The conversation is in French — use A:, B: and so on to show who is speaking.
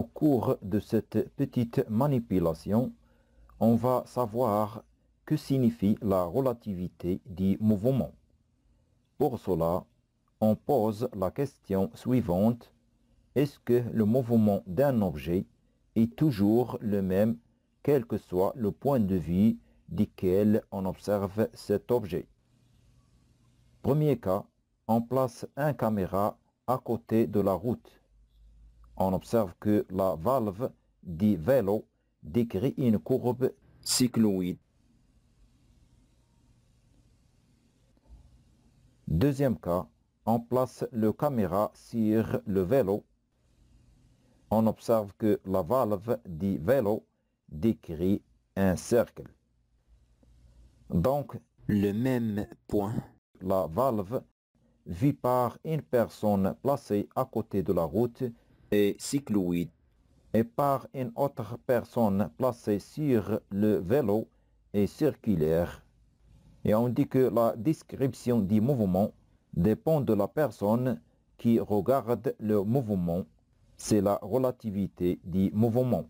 A: Au cours de cette petite manipulation, on va savoir que signifie la relativité du mouvement. Pour cela, on pose la question suivante. Est-ce que le mouvement d'un objet est toujours le même, quel que soit le point de vue duquel on observe cet objet Premier cas, on place un caméra à côté de la route on observe que la valve du vélo décrit une courbe cycloïde. Deuxième cas, on place le caméra sur le vélo. On observe que la valve du vélo décrit un cercle. Donc, le même point. La valve vit par une personne placée à côté de la route et cycloïde et par une autre personne placée sur le vélo est circulaire. Et on dit que la description du mouvement dépend de la personne qui regarde le mouvement. C'est la relativité du mouvement.